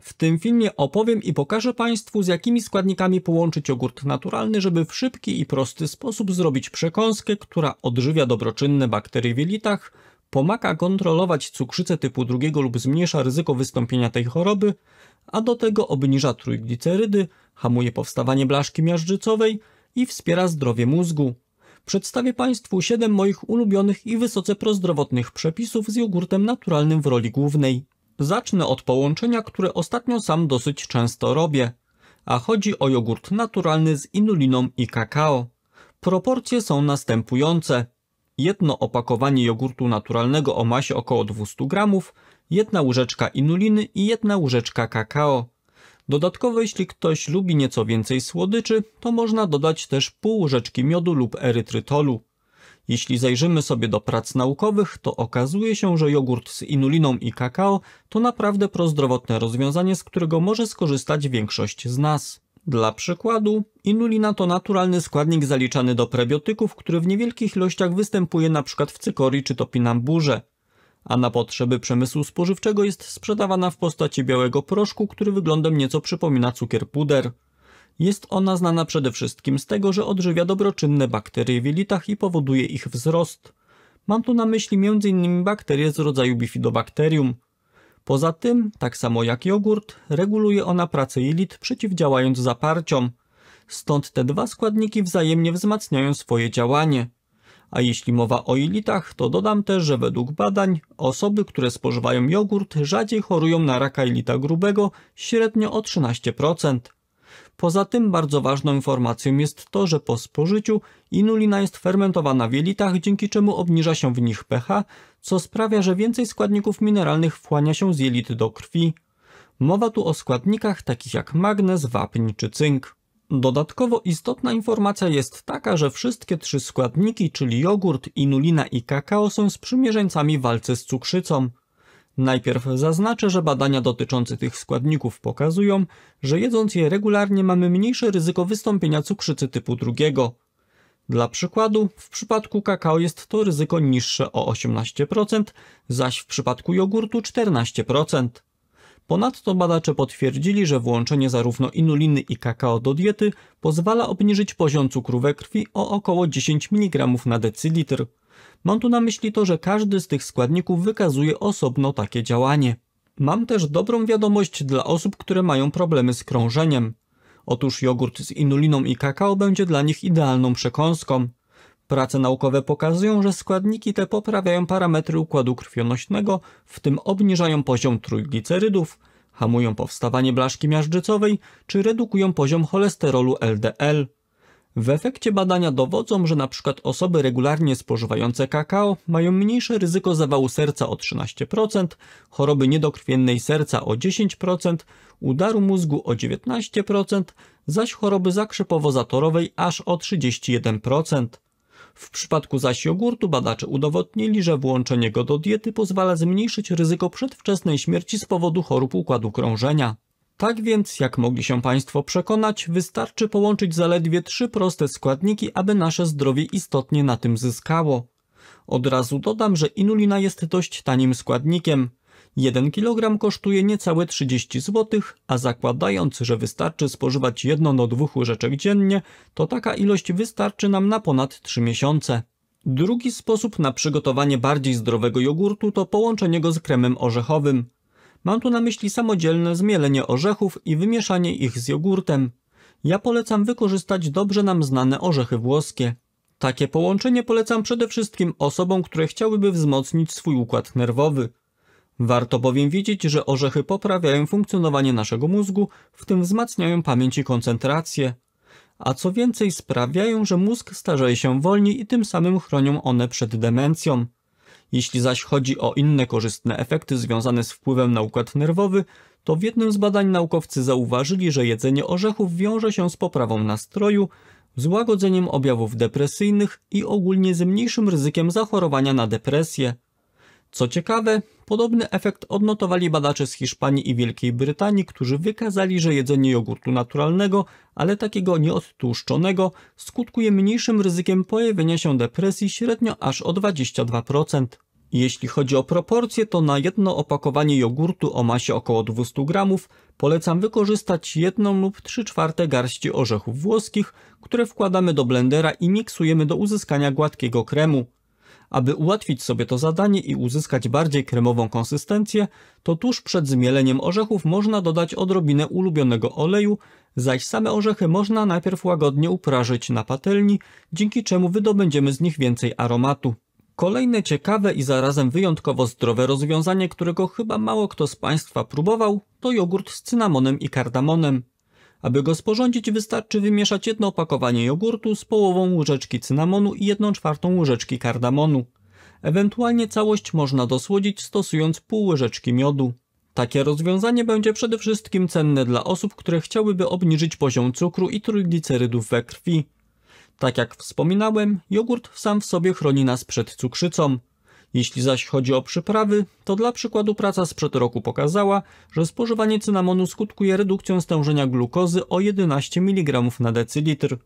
W tym filmie opowiem i pokażę Państwu, z jakimi składnikami połączyć jogurt naturalny, żeby w szybki i prosty sposób zrobić przekąskę, która odżywia dobroczynne bakterie w jelitach, pomaga kontrolować cukrzycę typu drugiego lub zmniejsza ryzyko wystąpienia tej choroby, a do tego obniża trójglicerydy, hamuje powstawanie blaszki miażdżycowej i wspiera zdrowie mózgu. Przedstawię Państwu 7 moich ulubionych i wysoce prozdrowotnych przepisów z jogurtem naturalnym w roli głównej. Zacznę od połączenia, które ostatnio sam dosyć często robię, a chodzi o jogurt naturalny z inuliną i kakao. Proporcje są następujące. Jedno opakowanie jogurtu naturalnego o masie około 200 gramów, jedna łyżeczka inuliny i jedna łyżeczka kakao. Dodatkowo jeśli ktoś lubi nieco więcej słodyczy, to można dodać też pół łyżeczki miodu lub erytrytolu. Jeśli zajrzymy sobie do prac naukowych, to okazuje się, że jogurt z inuliną i kakao to naprawdę prozdrowotne rozwiązanie, z którego może skorzystać większość z nas. Dla przykładu, inulina to naturalny składnik zaliczany do prebiotyków, który w niewielkich ilościach występuje np. w cykorii czy topinamburze, a na potrzeby przemysłu spożywczego jest sprzedawana w postaci białego proszku, który wyglądem nieco przypomina cukier puder. Jest ona znana przede wszystkim z tego, że odżywia dobroczynne bakterie w jelitach i powoduje ich wzrost. Mam tu na myśli m.in. bakterie z rodzaju bifidobakterium. Poza tym, tak samo jak jogurt, reguluje ona pracę jelit przeciwdziałając zaparciom. Stąd te dwa składniki wzajemnie wzmacniają swoje działanie. A jeśli mowa o jelitach, to dodam też, że według badań osoby, które spożywają jogurt rzadziej chorują na raka jelita grubego średnio o 13%. Poza tym bardzo ważną informacją jest to, że po spożyciu inulina jest fermentowana w jelitach, dzięki czemu obniża się w nich pH, co sprawia, że więcej składników mineralnych wchłania się z jelit do krwi. Mowa tu o składnikach takich jak magnez, wapń czy cynk. Dodatkowo istotna informacja jest taka, że wszystkie trzy składniki, czyli jogurt, inulina i kakao są sprzymierzeńcami w walce z cukrzycą. Najpierw zaznaczę, że badania dotyczące tych składników pokazują, że jedząc je regularnie mamy mniejsze ryzyko wystąpienia cukrzycy typu drugiego. Dla przykładu, w przypadku kakao jest to ryzyko niższe o 18%, zaś w przypadku jogurtu 14%. Ponadto badacze potwierdzili, że włączenie zarówno inuliny i kakao do diety pozwala obniżyć poziom cukru we krwi o około 10 mg na decylitr. Mam tu na myśli to, że każdy z tych składników wykazuje osobno takie działanie. Mam też dobrą wiadomość dla osób, które mają problemy z krążeniem. Otóż jogurt z inuliną i kakao będzie dla nich idealną przekąską. Prace naukowe pokazują, że składniki te poprawiają parametry układu krwionośnego, w tym obniżają poziom trójglicerydów, hamują powstawanie blaszki miażdżycowej czy redukują poziom cholesterolu LDL. W efekcie badania dowodzą, że np. osoby regularnie spożywające kakao mają mniejsze ryzyko zawału serca o 13%, choroby niedokrwiennej serca o 10%, udaru mózgu o 19%, zaś choroby zakrzepowo-zatorowej aż o 31%. W przypadku zaś jogurtu badacze udowodnili, że włączenie go do diety pozwala zmniejszyć ryzyko przedwczesnej śmierci z powodu chorób układu krążenia. Tak więc, jak mogli się Państwo przekonać, wystarczy połączyć zaledwie trzy proste składniki, aby nasze zdrowie istotnie na tym zyskało. Od razu dodam, że inulina jest dość tanim składnikiem. 1 kg kosztuje niecałe 30 zł, a zakładając, że wystarczy spożywać jedno do dwóch łyżeczek dziennie, to taka ilość wystarczy nam na ponad 3 miesiące. Drugi sposób na przygotowanie bardziej zdrowego jogurtu to połączenie go z kremem orzechowym. Mam tu na myśli samodzielne zmielenie orzechów i wymieszanie ich z jogurtem. Ja polecam wykorzystać dobrze nam znane orzechy włoskie. Takie połączenie polecam przede wszystkim osobom, które chciałyby wzmocnić swój układ nerwowy. Warto bowiem wiedzieć, że orzechy poprawiają funkcjonowanie naszego mózgu, w tym wzmacniają pamięć i koncentrację. A co więcej sprawiają, że mózg starzeje się wolniej i tym samym chronią one przed demencją. Jeśli zaś chodzi o inne korzystne efekty związane z wpływem na układ nerwowy, to w jednym z badań naukowcy zauważyli, że jedzenie orzechów wiąże się z poprawą nastroju, z łagodzeniem objawów depresyjnych i ogólnie z mniejszym ryzykiem zachorowania na depresję. Co ciekawe, Podobny efekt odnotowali badacze z Hiszpanii i Wielkiej Brytanii, którzy wykazali, że jedzenie jogurtu naturalnego, ale takiego nieodtłuszczonego, skutkuje mniejszym ryzykiem pojawienia się depresji średnio aż o 22%. Jeśli chodzi o proporcje, to na jedno opakowanie jogurtu o masie około 200 gramów polecam wykorzystać jedną lub 3 czwarte garści orzechów włoskich, które wkładamy do blendera i miksujemy do uzyskania gładkiego kremu. Aby ułatwić sobie to zadanie i uzyskać bardziej kremową konsystencję, to tuż przed zmieleniem orzechów można dodać odrobinę ulubionego oleju, zaś same orzechy można najpierw łagodnie uprażyć na patelni, dzięki czemu wydobędziemy z nich więcej aromatu. Kolejne ciekawe i zarazem wyjątkowo zdrowe rozwiązanie, którego chyba mało kto z Państwa próbował, to jogurt z cynamonem i kardamonem. Aby go sporządzić wystarczy wymieszać jedno opakowanie jogurtu z połową łyżeczki cynamonu i 1 czwartą łyżeczki kardamonu. Ewentualnie całość można dosłodzić stosując pół łyżeczki miodu. Takie rozwiązanie będzie przede wszystkim cenne dla osób, które chciałyby obniżyć poziom cukru i trójglicerydów we krwi. Tak jak wspominałem, jogurt sam w sobie chroni nas przed cukrzycą. Jeśli zaś chodzi o przyprawy, to dla przykładu praca sprzed roku pokazała, że spożywanie cynamonu skutkuje redukcją stężenia glukozy o 11 mg na decylitr.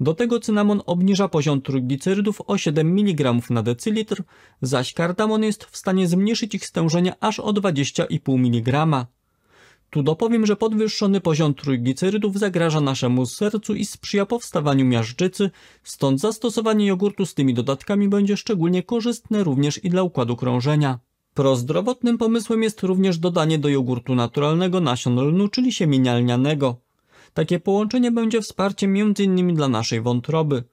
Do tego cynamon obniża poziom trójglicerydów o 7 mg na decylitr, zaś kardamon jest w stanie zmniejszyć ich stężenie aż o 20,5 mg. Tu dopowiem, że podwyższony poziom trójglicerydów zagraża naszemu sercu i sprzyja powstawaniu miażdżycy, stąd zastosowanie jogurtu z tymi dodatkami będzie szczególnie korzystne również i dla układu krążenia. Prozdrowotnym pomysłem jest również dodanie do jogurtu naturalnego nasion lnu, czyli siemienia lnianego. Takie połączenie będzie wsparciem m.in. dla naszej wątroby.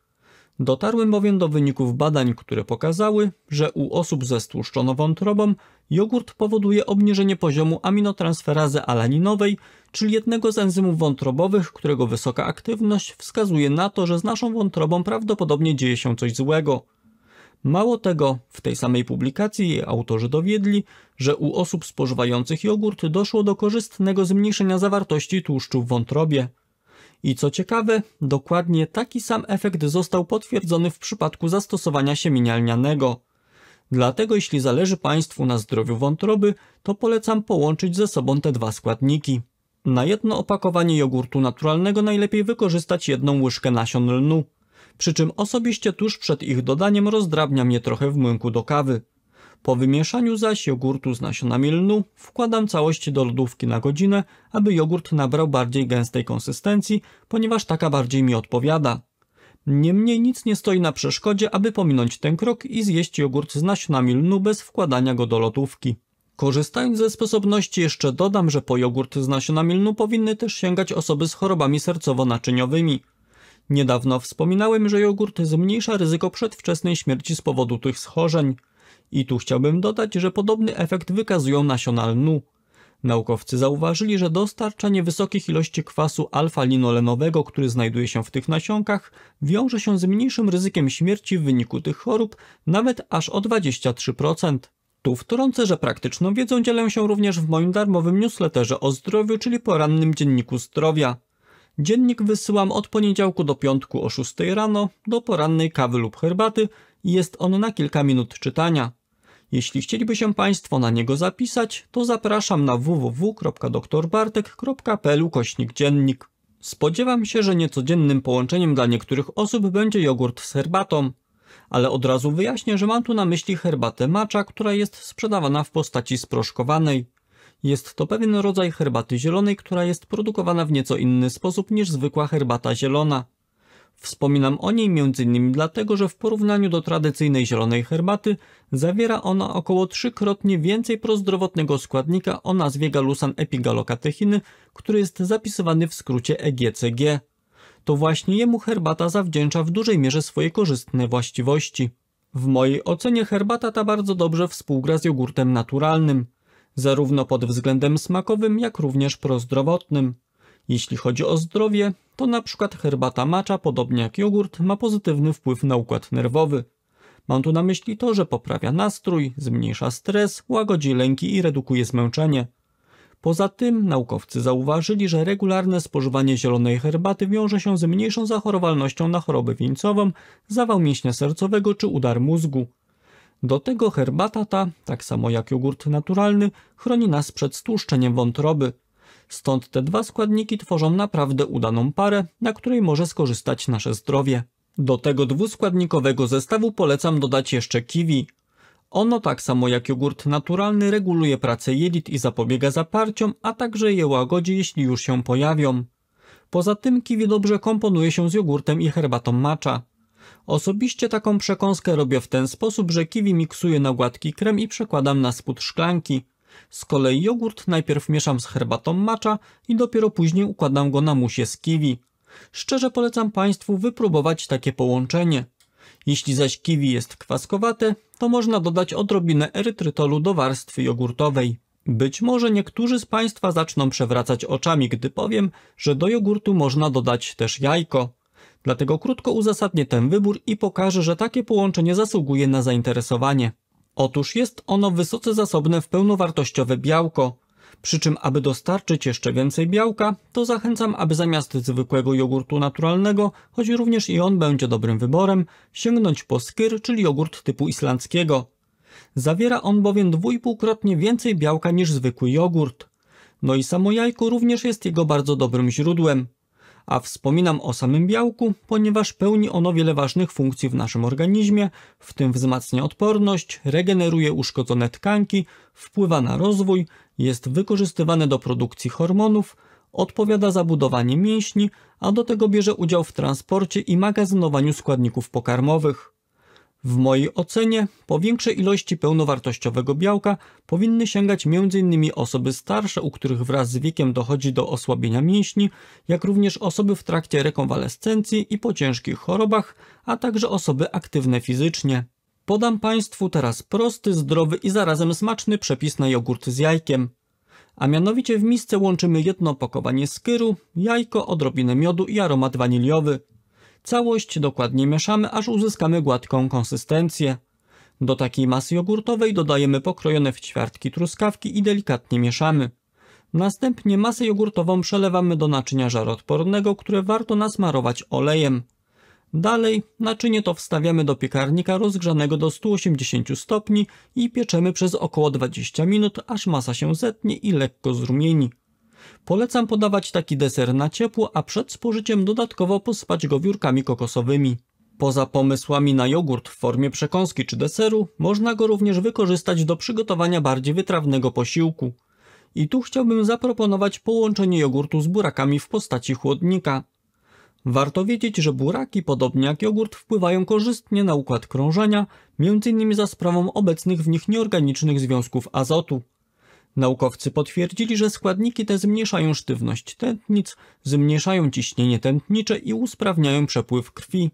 Dotarłem bowiem do wyników badań, które pokazały, że u osób ze stłuszczoną wątrobą jogurt powoduje obniżenie poziomu aminotransferazy alaninowej, czyli jednego z enzymów wątrobowych, którego wysoka aktywność wskazuje na to, że z naszą wątrobą prawdopodobnie dzieje się coś złego. Mało tego, w tej samej publikacji jej autorzy dowiedli, że u osób spożywających jogurt doszło do korzystnego zmniejszenia zawartości tłuszczu w wątrobie. I co ciekawe, dokładnie taki sam efekt został potwierdzony w przypadku zastosowania siemienia lnianego. Dlatego jeśli zależy Państwu na zdrowiu wątroby, to polecam połączyć ze sobą te dwa składniki. Na jedno opakowanie jogurtu naturalnego najlepiej wykorzystać jedną łyżkę nasion lnu. Przy czym osobiście tuż przed ich dodaniem rozdrabniam je trochę w młynku do kawy. Po wymieszaniu zaś jogurtu z nasionami lnu wkładam całość do lodówki na godzinę, aby jogurt nabrał bardziej gęstej konsystencji, ponieważ taka bardziej mi odpowiada. Niemniej nic nie stoi na przeszkodzie, aby pominąć ten krok i zjeść jogurt z nasionami lnu bez wkładania go do lodówki. Korzystając ze sposobności jeszcze dodam, że po jogurt z nasionami lnu powinny też sięgać osoby z chorobami sercowo-naczyniowymi. Niedawno wspominałem, że jogurt zmniejsza ryzyko przedwczesnej śmierci z powodu tych schorzeń. I tu chciałbym dodać, że podobny efekt wykazują nasiona lnu. Naukowcy zauważyli, że dostarczanie wysokich ilości kwasu alfa-linolenowego, który znajduje się w tych nasionkach, wiąże się z mniejszym ryzykiem śmierci w wyniku tych chorób, nawet aż o 23%. Tu wtrącę, że praktyczną wiedzą dzielę się również w moim darmowym newsletterze o zdrowiu, czyli porannym dzienniku zdrowia. Dziennik wysyłam od poniedziałku do piątku o 6 rano, do porannej kawy lub herbaty i jest on na kilka minut czytania. Jeśli chcieliby się Państwo na niego zapisać, to zapraszam na www.doktorbartek.pl kośnik dziennik. Spodziewam się, że niecodziennym połączeniem dla niektórych osób będzie jogurt z herbatą. Ale od razu wyjaśnię, że mam tu na myśli herbatę macza, która jest sprzedawana w postaci sproszkowanej. Jest to pewien rodzaj herbaty zielonej, która jest produkowana w nieco inny sposób niż zwykła herbata zielona. Wspominam o niej m.in. dlatego, że w porównaniu do tradycyjnej zielonej herbaty Zawiera ona około trzykrotnie więcej prozdrowotnego składnika o nazwie galusan epigalokatechiny, który jest zapisywany w skrócie EGCG. To właśnie jemu herbata zawdzięcza w dużej mierze swoje korzystne właściwości. W mojej ocenie herbata ta bardzo dobrze współgra z jogurtem naturalnym, zarówno pod względem smakowym, jak również prozdrowotnym. Jeśli chodzi o zdrowie, to na przykład herbata macza, podobnie jak jogurt, ma pozytywny wpływ na układ nerwowy. Mam tu na myśli to, że poprawia nastrój, zmniejsza stres, łagodzi lęki i redukuje zmęczenie. Poza tym naukowcy zauważyli, że regularne spożywanie zielonej herbaty wiąże się z mniejszą zachorowalnością na chorobę wieńcową, zawał mięśnia sercowego czy udar mózgu. Do tego herbata ta, tak samo jak jogurt naturalny, chroni nas przed stłuszczeniem wątroby. Stąd te dwa składniki tworzą naprawdę udaną parę, na której może skorzystać nasze zdrowie. Do tego dwuskładnikowego zestawu polecam dodać jeszcze kiwi. Ono tak samo jak jogurt naturalny reguluje pracę jelit i zapobiega zaparciom, a także je łagodzi jeśli już się pojawią. Poza tym kiwi dobrze komponuje się z jogurtem i herbatą macza. Osobiście taką przekąskę robię w ten sposób, że kiwi miksuję na gładki krem i przekładam na spód szklanki. Z kolei jogurt najpierw mieszam z herbatą macza i dopiero później układam go na musie z kiwi szczerze polecam Państwu wypróbować takie połączenie. Jeśli zaś kiwi jest kwaskowate, to można dodać odrobinę erytrytolu do warstwy jogurtowej. Być może niektórzy z Państwa zaczną przewracać oczami, gdy powiem, że do jogurtu można dodać też jajko. Dlatego krótko uzasadnię ten wybór i pokażę, że takie połączenie zasługuje na zainteresowanie. Otóż jest ono wysoce zasobne w pełnowartościowe białko, przy czym, aby dostarczyć jeszcze więcej białka, to zachęcam, aby zamiast zwykłego jogurtu naturalnego, choć również i on będzie dobrym wyborem, sięgnąć po skyr, czyli jogurt typu islandzkiego. Zawiera on bowiem dwójpółkrotnie więcej białka niż zwykły jogurt. No i samo jajko również jest jego bardzo dobrym źródłem. A wspominam o samym białku, ponieważ pełni ono wiele ważnych funkcji w naszym organizmie, w tym wzmacnia odporność, regeneruje uszkodzone tkanki, wpływa na rozwój, jest wykorzystywane do produkcji hormonów, odpowiada za budowanie mięśni, a do tego bierze udział w transporcie i magazynowaniu składników pokarmowych. W mojej ocenie po większej ilości pełnowartościowego białka powinny sięgać m.in. osoby starsze, u których wraz z wiekiem dochodzi do osłabienia mięśni, jak również osoby w trakcie rekonwalescencji i po ciężkich chorobach, a także osoby aktywne fizycznie. Podam Państwu teraz prosty, zdrowy i zarazem smaczny przepis na jogurt z jajkiem. A mianowicie w misce łączymy jedno pakowanie skyru, jajko, odrobinę miodu i aromat waniliowy. Całość dokładnie mieszamy, aż uzyskamy gładką konsystencję. Do takiej masy jogurtowej dodajemy pokrojone w ćwiartki truskawki i delikatnie mieszamy. Następnie masę jogurtową przelewamy do naczynia żaroodpornego, które warto nasmarować olejem. Dalej naczynie to wstawiamy do piekarnika rozgrzanego do 180 stopni i pieczemy przez około 20 minut, aż masa się zetnie i lekko zrumieni. Polecam podawać taki deser na ciepło, a przed spożyciem dodatkowo pospać go wiórkami kokosowymi. Poza pomysłami na jogurt w formie przekąski czy deseru, można go również wykorzystać do przygotowania bardziej wytrawnego posiłku. I tu chciałbym zaproponować połączenie jogurtu z burakami w postaci chłodnika. Warto wiedzieć, że buraki, podobnie jak jogurt, wpływają korzystnie na układ krążenia, m.in. za sprawą obecnych w nich nieorganicznych związków azotu. Naukowcy potwierdzili, że składniki te zmniejszają sztywność tętnic, zmniejszają ciśnienie tętnicze i usprawniają przepływ krwi.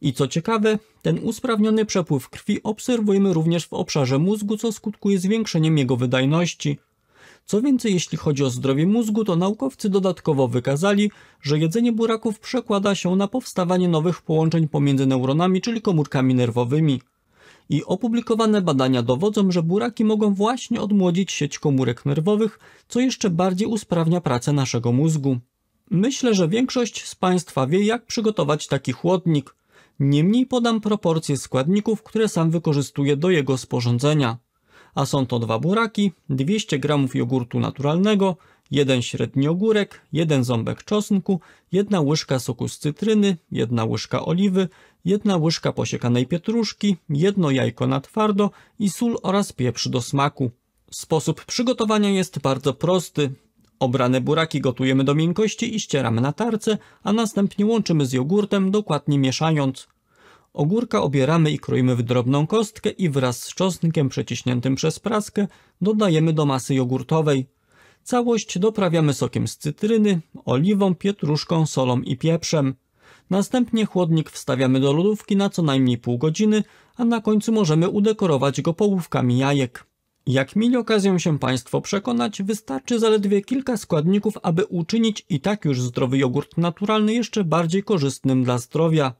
I co ciekawe, ten usprawniony przepływ krwi obserwujemy również w obszarze mózgu, co skutkuje zwiększeniem jego wydajności. Co więcej, jeśli chodzi o zdrowie mózgu, to naukowcy dodatkowo wykazali, że jedzenie buraków przekłada się na powstawanie nowych połączeń pomiędzy neuronami, czyli komórkami nerwowymi i opublikowane badania dowodzą, że buraki mogą właśnie odmłodzić sieć komórek nerwowych, co jeszcze bardziej usprawnia pracę naszego mózgu. Myślę, że większość z Państwa wie, jak przygotować taki chłodnik. Niemniej podam proporcje składników, które sam wykorzystuję do jego sporządzenia. A są to dwa buraki, 200 g jogurtu naturalnego, jeden średni ogórek, jeden ząbek czosnku, jedna łyżka soku z cytryny, jedna łyżka oliwy, jedna łyżka posiekanej pietruszki, jedno jajko na twardo i sól oraz pieprz do smaku. Sposób przygotowania jest bardzo prosty. Obrane buraki gotujemy do miękkości i ścieramy na tarce, a następnie łączymy z jogurtem, dokładnie mieszając. Ogórka obieramy i kroimy w drobną kostkę i wraz z czosnkiem przeciśniętym przez praskę dodajemy do masy jogurtowej. Całość doprawiamy sokiem z cytryny, oliwą, pietruszką, solą i pieprzem. Następnie chłodnik wstawiamy do lodówki na co najmniej pół godziny, a na końcu możemy udekorować go połówkami jajek. Jak mieli okazję się Państwo przekonać, wystarczy zaledwie kilka składników, aby uczynić i tak już zdrowy jogurt naturalny jeszcze bardziej korzystnym dla zdrowia.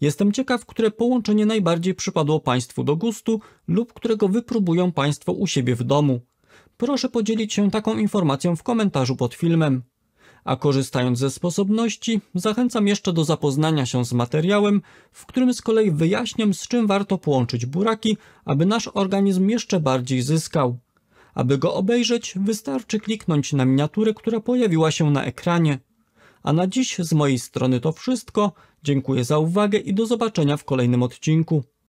Jestem ciekaw, które połączenie najbardziej przypadło Państwu do gustu lub którego wypróbują Państwo u siebie w domu proszę podzielić się taką informacją w komentarzu pod filmem. A korzystając ze sposobności, zachęcam jeszcze do zapoznania się z materiałem, w którym z kolei wyjaśniam z czym warto połączyć buraki, aby nasz organizm jeszcze bardziej zyskał. Aby go obejrzeć, wystarczy kliknąć na miniaturę, która pojawiła się na ekranie. A na dziś z mojej strony to wszystko. Dziękuję za uwagę i do zobaczenia w kolejnym odcinku.